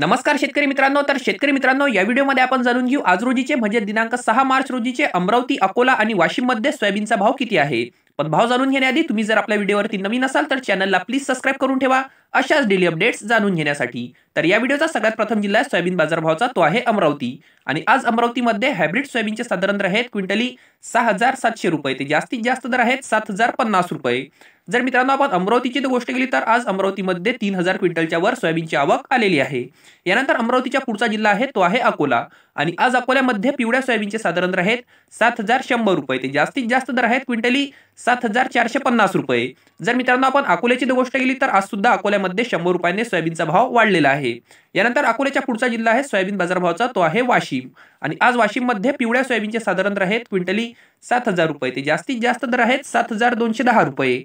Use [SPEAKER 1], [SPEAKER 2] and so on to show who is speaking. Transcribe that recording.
[SPEAKER 1] नमस्कार शेतकरी मित्रांनो तर शेतकरी मित्रांनो या व्हिडिओमध्ये आपण जाणून घेऊ आज रोजीचे म्हणजे दिनांक सहा मार्च रोजीचे अमरावती अकोला आणि वाशिममध्ये सोयाबीनचा भाव किती आहे पण भाव जाणून घेण्याआधी तुम्ही जर आपल्या व्हिडिओवरती नवीन असाल तर चॅनलला प्लीज सबस्क्राईब करून ठेवा अशाच डेली अपडेट्स जाणून घेण्यासाठी तर या व्हिडिओचा सगळ्यात प्रथम जिल्हा सोयाबीन बाजारभावचा तो आहे अमरावती आणि आज अमरावतीमध्ये हायब्रिड सोयाबीनचे साधारण दर आहेत क्विंटली सहा हजार सातशे रुपये ते जास्तीत जास्त दर आहेत सात हजार पन्नास रुपये जर मित्रांनो आपण अमरावतीची गोष्ट केली तर आज अमरावतीमध्ये तीन हजार क्विंटलच्या वर सोयाबीनची आवक आलेली आहे यानंतर अमरावतीच्या पुढचा जिल्हा आहे तो आहे अकोला आणि आज अकोल्यामध्ये पिवळ्या सोयाबीनचे साधारण दर आहेत सात हजार शंभर रुपये ते जास्तीत जास्त दर आहेत क्विंटली सात हजार चारशे पन्नास रुपये जर मित्रांनो आपण अकोल्याची गोष्ट केली तर आज सुद्धा अकोल्या मध्ये शंभर रुपयाने सोयाबीनचा भाव वाढलेला आहे यानंतर अकोल्याच्या पुढचा जिल्हा आहे सोयाबीन बाजार भावचा तो आहे वाशिम आणि आज वाशिममध्ये पिवळ्या सोयाबीनचे साधारण दर आहेत क्विंटली सात हजार रुपये ते जास्तीत जास्त दर आहेत सात हजार दोनशे दहा रुपये